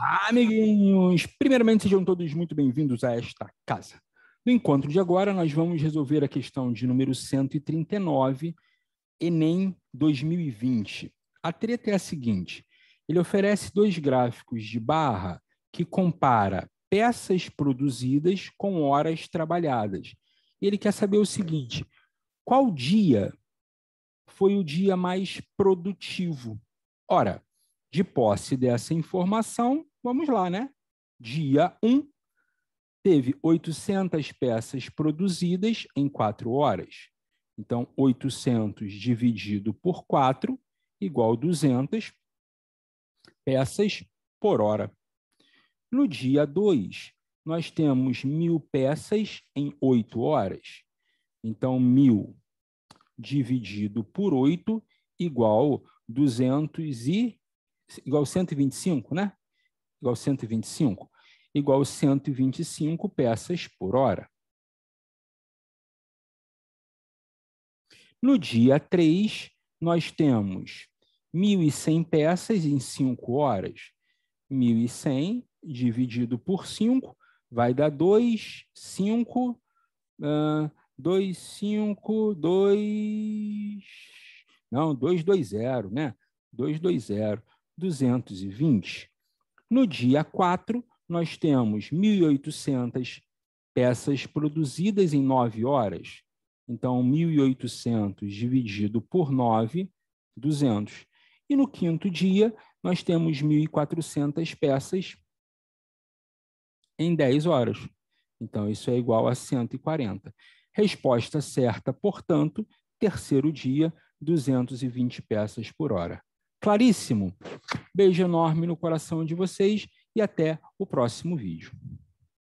Ah, amiguinhos, primeiramente sejam todos muito bem-vindos a esta casa. No encontro de agora, nós vamos resolver a questão de número 139, Enem 2020. A treta é a seguinte: ele oferece dois gráficos de barra que compara peças produzidas com horas trabalhadas. Ele quer saber o seguinte: qual dia foi o dia mais produtivo? Ora, de posse dessa informação, vamos lá, né? Dia 1 teve 800 peças produzidas em 4 horas. Então, 800 dividido por 4 igual 200 peças por hora. No dia 2, nós temos 1.000 peças em 8 horas. Então, 1.000 dividido por 8 igual 200 e igual 125, né? igual a 125, igual a 125 peças por hora. No dia 3, nós temos 1.100 peças em 5 horas. 1.100 dividido por 5 vai dar 2, 5, uh, 2, 5, 2, não, 2, 2, 0, né? 2, 2, 0, 220. No dia 4, nós temos 1.800 peças produzidas em 9 horas. Então, 1.800 dividido por 9, 200. E no quinto dia, nós temos 1.400 peças em 10 horas. Então, isso é igual a 140. Resposta certa, portanto, terceiro dia, 220 peças por hora claríssimo. Beijo enorme no coração de vocês e até o próximo vídeo.